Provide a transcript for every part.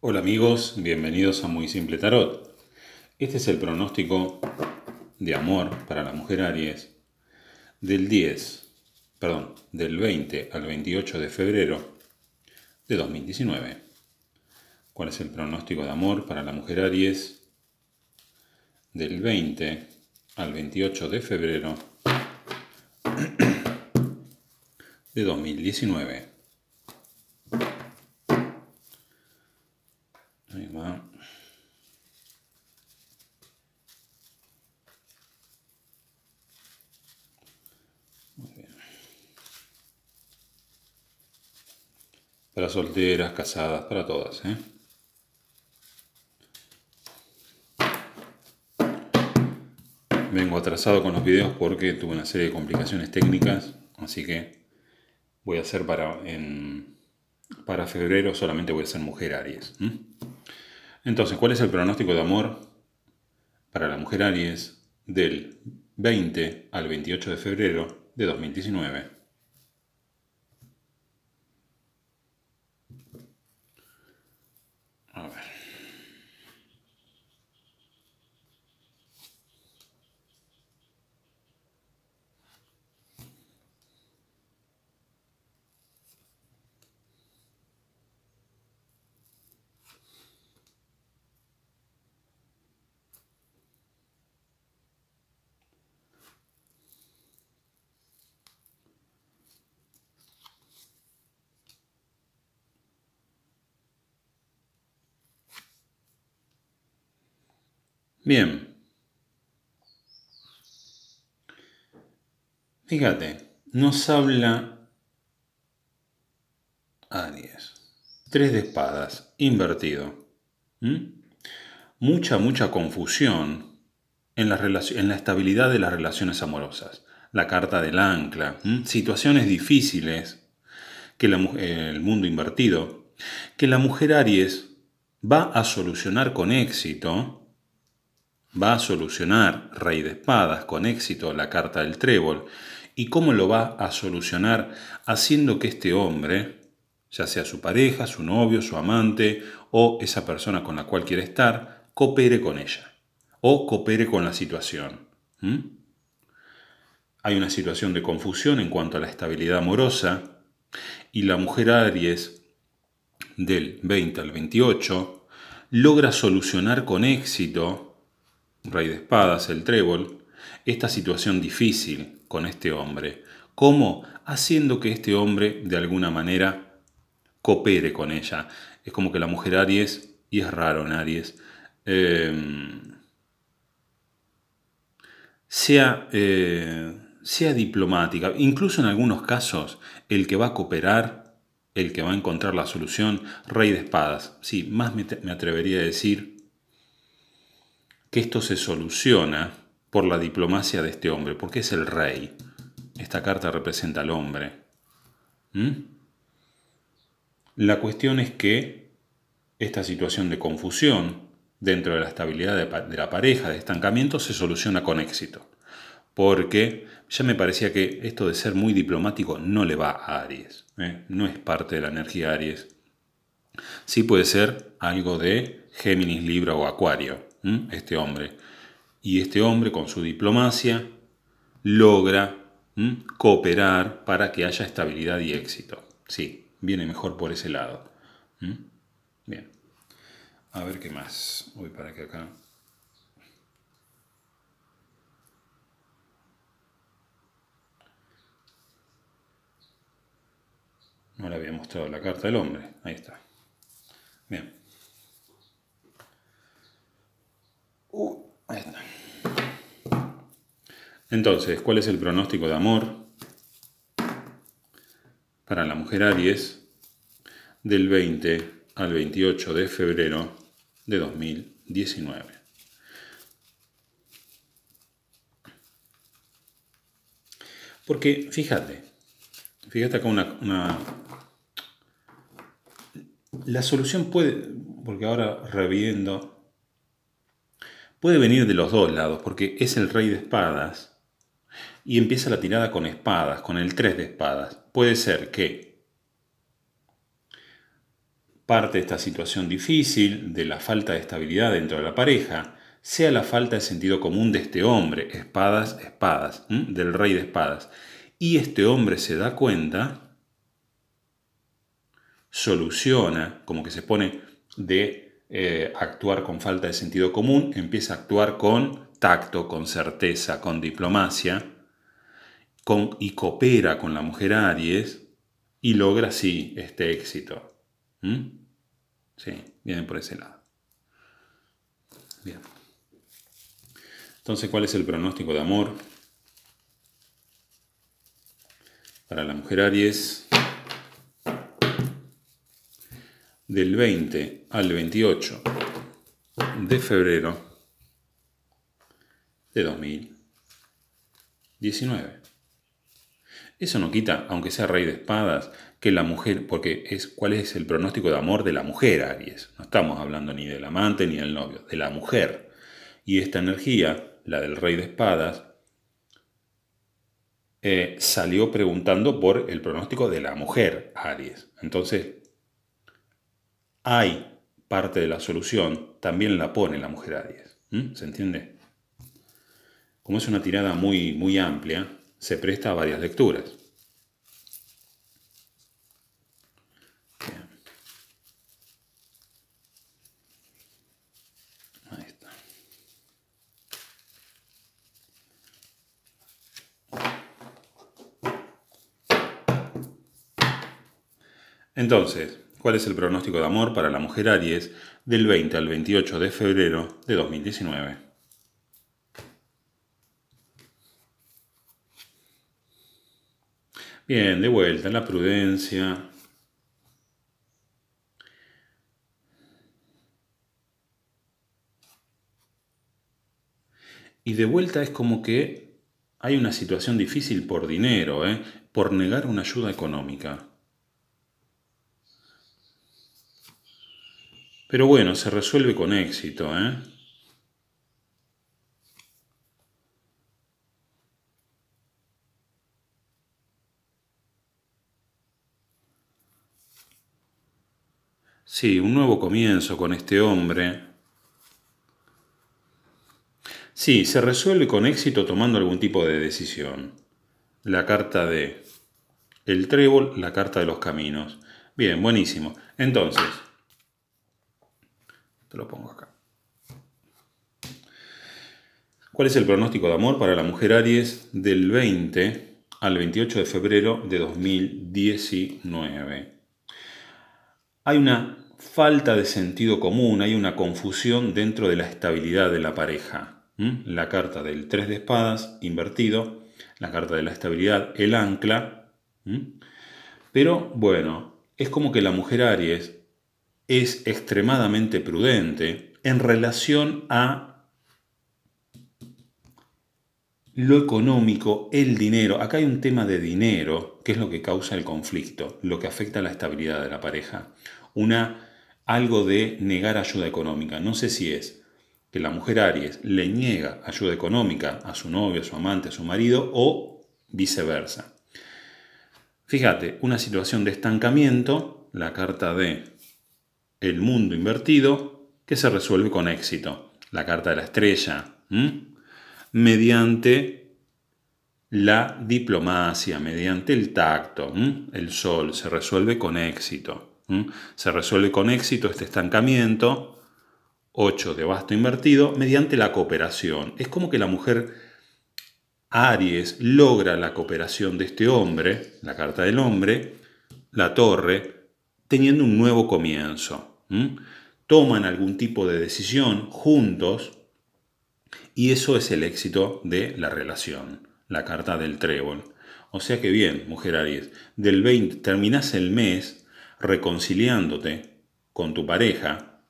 Hola amigos, bienvenidos a Muy Simple Tarot. Este es el pronóstico de amor para la mujer Aries del 10, perdón, del 20 al 28 de febrero de 2019. ¿Cuál es el pronóstico de amor para la mujer Aries del 20 al 28 de febrero de 2019? para solteras, casadas, para todas. ¿eh? Vengo atrasado con los videos porque tuve una serie de complicaciones técnicas, así que voy a hacer para, para febrero solamente voy a ser mujer Aries. Entonces, ¿cuál es el pronóstico de amor para la mujer Aries del 20 al 28 de febrero de 2019? Bien. Fíjate, nos habla Aries. Tres de espadas, invertido. ¿Mm? Mucha, mucha confusión en la, estabilidad de las relaciones amorosas. La carta del ancla. ¿Mm? Situaciones difíciles que el mundo invertido, que la mujer Aries va a solucionar con éxito va a solucionar Rey de Espadas con éxito la carta del trébol y cómo lo va a solucionar haciendo que este hombre, ya sea su pareja, su novio, su amante o esa persona con la cual quiere estar, coopere con ella o coopere con la situación. ¿Mm? Hay una situación de confusión en cuanto a la estabilidad amorosa y la mujer Aries del 20 al 28 logra solucionar con éxito Rey de Espadas, el Trébol, esta situación difícil con este hombre. ¿Cómo? Haciendo que este hombre, de alguna manera, coopere con ella. Es como que la mujer Aries, y es raro en Aries, em, sea, eh, sea diplomática. Incluso en algunos casos, el que va a cooperar, el que va a encontrar la solución, rey de espadas. Sí, más me, me atrevería a decir que esto se soluciona por la diplomacia de este hombre, porque es el rey. Esta carta representa al hombre. ¿Mm? La cuestión es que esta situación de confusión dentro de la estabilidad de, la pareja, de estancamiento, se soluciona con éxito. Porque ya me parecía que esto de ser muy diplomático no le va a Aries. ¿eh? No es parte de la energía Aries. Sí puede ser algo de Géminis, Libra o Acuario este hombre. Y este hombre con su diplomacia logra cooperar para que haya estabilidad y éxito. Sí, viene mejor por ese lado. Bien. A ver qué más. Voy para que acá. No le había mostrado la carta del hombre. Ahí está. Bien. Uh, Entonces, ¿cuál es el pronóstico de amor para la mujer Aries del 20 al 28 de febrero de 2019? Porque, fíjate, fíjate acá una... La solución puede, porque ahora reviendo puede venir de los dos lados, porque es el rey de espadas y empieza la tirada con espadas, con el 3 de espadas. Puede ser que parte de esta situación difícil, de la falta de estabilidad dentro de la pareja, sea la falta de sentido común de este hombre, espadas, espadas, del rey de espadas. Y este hombre se da cuenta, soluciona, como que se pone de eh, actuar con falta de sentido común, empieza a actuar con tacto, con certeza, con diplomacia, con, y coopera con la mujer Aries y logra así este éxito. ¿Mm? Sí, vienen por ese lado. Bien. Entonces, ¿cuál es el pronóstico de amor para la mujer Aries? del 20 al 28 de febrero de 2019. Eso no quita, aunque sea rey de espadas, que la mujer, porque es cuál es el pronóstico de amor de la mujer, Aries. No estamos hablando ni del amante ni del novio, de la mujer. Y esta energía, la del rey de espadas, eh, salió preguntando por el pronóstico de la mujer, Aries. Entonces, hay parte de la solución, también la pone la mujer a 10. ¿Se entiende? Como es una tirada muy, muy amplia, se presta a varias lecturas. Entonces, cuál es el pronóstico de amor para la mujer Aries del 20 al 28 de febrero de 2019. Bien, de vuelta la prudencia. Y de vuelta es como que hay una situación difícil por dinero, ¿eh? por negar una ayuda económica. Pero bueno, se resuelve con éxito, ¿eh? Sí, un nuevo comienzo con este hombre. Sí, se resuelve con éxito tomando algún tipo de decisión. La carta de el trébol, la carta de los caminos. Bien, buenísimo. Entonces, te lo pongo acá. ¿Cuál es el pronóstico de amor para la mujer Aries del 20 al 28 de febrero de 2019? Hay una falta de sentido común, hay una confusión dentro de la estabilidad de la pareja. La carta del 3 de espadas invertido, la carta de la estabilidad, el ancla. Pero bueno, es como que la mujer Aries es extremadamente prudente en relación a lo económico, el dinero. Acá hay un tema de dinero, que es lo que causa el conflicto, lo que afecta a la estabilidad de la pareja. Una, algo de negar ayuda económica. No sé si es que la mujer Aries le niega ayuda económica a su novio, a su amante, a su marido o viceversa. Fíjate, una situación de estancamiento, la carta de el mundo invertido que se resuelve con éxito. La carta de la estrella. Mediante la diplomacia, mediante el tacto. El sol se resuelve con éxito. Se resuelve con éxito este estancamiento. 8 de basto invertido mediante la cooperación. Es como que la mujer Aries logra la cooperación de este hombre, la carta del hombre, la torre, teniendo un nuevo comienzo. Toman algún tipo de decisión juntos y eso es el éxito de la relación, la carta del trébol. O sea que bien, mujer Aries, del 20 terminás el mes reconciliándote con tu pareja,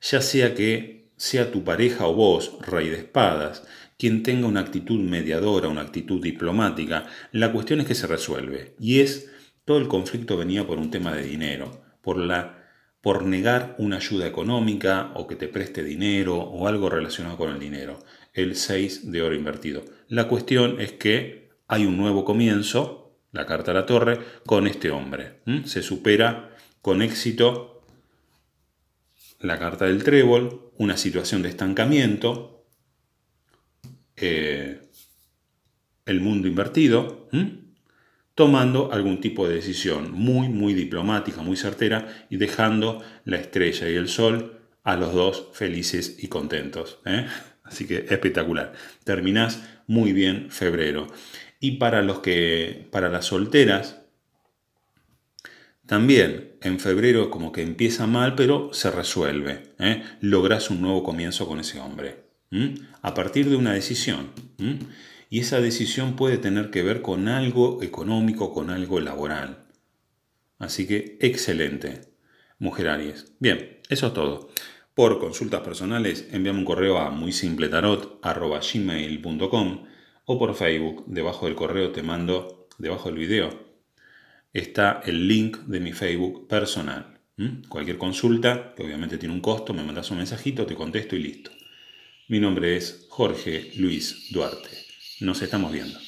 ya sea que sea tu pareja o vos, rey de espadas, quien tenga una actitud mediadora, una actitud diplomática, la cuestión es que se resuelve y es todo el conflicto venía por un tema de dinero, por la por negar una ayuda económica o que te preste dinero o algo relacionado con el dinero. El 6 de oro invertido. La cuestión es que hay un nuevo comienzo, la carta a la torre, con este hombre. Se supera con éxito la carta del trébol, una situación de estancamiento, eh, el mundo invertido tomando algún tipo de decisión muy, muy diplomática, muy certera y dejando la estrella y el sol a los dos felices y contentos. ¿eh? Así que espectacular. Terminás muy bien febrero. Y para los que, para las solteras, también en febrero como que empieza mal, pero se resuelve. ¿eh? Lográs un nuevo comienzo con ese hombre. A partir de una decisión y esa decisión puede tener que ver con algo económico, con algo laboral. Así que excelente, Mujer Aries. Bien, eso es todo. Por consultas personales, envíame un correo a muy o por Facebook, debajo del correo te mando, debajo del video, está el link de mi Facebook personal. Cualquier consulta, que obviamente tiene un costo, me mandas un mensajito, te contesto y listo. Mi nombre es Jorge Luis Duarte. Nos estamos viendo.